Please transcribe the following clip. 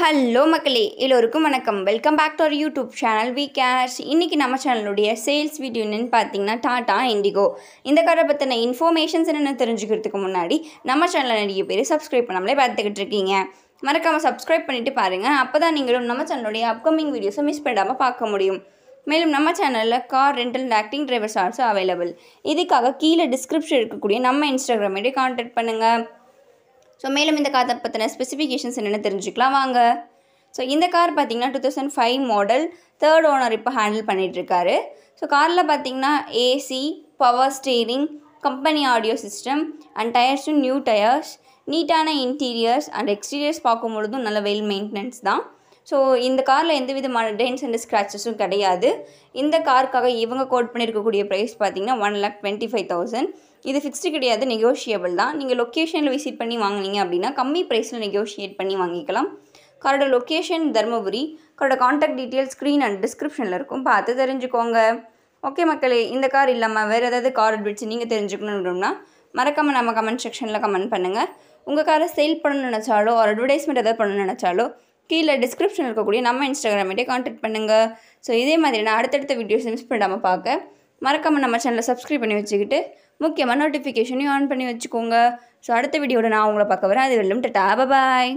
hello மக்களே எல்லோருக்கும் வணக்கம் welcome back to our YouTube channel வி கேஷ் இன்றைக்கி நம்ம சேனலுடைய சேல்ஸ் வீடியோ என்னென்னு பார்த்தீங்கன்னா டாட்டா இண்டிகோ இந்த காரை பற்றின இன்ஃபர்மேஷன்ஸ் என்னென்ன தெரிஞ்சுக்கிறதுக்கு முன்னாடி நம்ம சேனலில் நிறைய பேர் சப்ஸ்கிரைப் பண்ணாமலே பார்த்துக்கிட்டு இருக்கீங்க மறக்காமல் சப்ஸ்கிரைப் பண்ணிவிட்டு பாருங்கள் அப்போ தான் நீங்களும் நம்ம சேனலுடைய அப்கமிங் வீடியோஸை மிஸ் பண்ணிடாமல் பார்க்க முடியும் மேலும் நம்ம சேனலில் car rental acting drivers also available இதுக்காக கீழே டிஸ்கிரிப்ஷன் இருக்கக்கூடிய நம்ம இன்ஸ்டாகிராமேட்டே கான்டாக்ட் பண்ணுங்கள் ஸோ மேலும் இந்த கார் பற்றின ஸ்பெசிஃபிகேஷன்ஸ் என்னென்னு தெரிஞ்சுக்கலாம் வாங்க ஸோ இந்த கார் பார்த்திங்கன்னா two thousand five model third owner இப்போ ஹேண்டில் பண்ணிகிட்ருக்காரு ஸோ காரில் பார்த்திங்கன்னா AC power steering company audio system and டயர்ஸும் நியூ டயர்ஸ் நீட்டான இன்டீரியர்ஸ் அண்ட் எக்ஸ்டீரியர்ஸ் பார்க்கும் பொழுதும் நல்ல வெல் மெயின்டெனன்ஸ் தான் ஸோ இந்த காரில் எந்த விதமான டென்ஸ் அண்ட் ஸ்க்ராச்சஸும் கிடையாது இந்த காருக்காக இவங்க கோட் பண்ணியிருக்கக்கூடிய ப்ரைஸ் பார்த்திங்கன்னா one lakh twenty five thousand இது ஃபிக்ஸ்டு கிடையாது நெகோஷியபிள் தான் நீங்கள் லொக்கேஷனில் விசிட் பண்ணி வாங்கினீங்க அப்படின்னா கம்மி ப்ரைஸில் நெகோஷியேட் பண்ணி வாங்கிக்கலாம் காரோட லொக்கேஷன் தருமபுரி காரோட காண்டாக்ட் டீட்டெயில் ஸ்க்ரீன் அண்ட் டிஸ்கிரிப்ஷனில் இருக்கும் பார்த்து தெரிஞ்சுக்கோங்க ஓகே மக்களே இந்த கார் இல்லாமல் வேறு ஏதாவது கார் அட்விட்ஸ் நீங்கள் தெரிஞ்சுக்கணும்னா மறக்காமல் நம்ம கமெண்ட் செக்ஷனில் கமெண்ட் பண்ணுங்கள் உங்கள் காரை சேல் பண்ணணும்னு நினச்சாலோ ஒரு அட்வர்டைஸ்மெண்ட் ஏதாவது பண்ணணும்னு நினச்சாலோ கீழே டிஸ்கிரிப்ஷன் இருக்கக்கூடிய நம்ம இன்ஸ்டாகிராமேட்டே காண்டாக்ட் பண்ணுங்கள் ஸோ இதே மாதிரி நான் அடுத்தடுத்த வீடியோஸ் மிஸ் பண்ணாமல் பார்க்க மறக்காமல் நம்ம சேனலை சப்ஸ்கிரைப் பண்ணி வச்சுக்கிட்டு முக்கியமாக நோட்டிஃபிகேஷனையும் ஆன் பண்ணி வச்சுக்கோங்க ஸோ அடுத்த வீடியோட நான் உங்களை பார்க்க வரேன் அது வெல்லும் டட்டா பாய்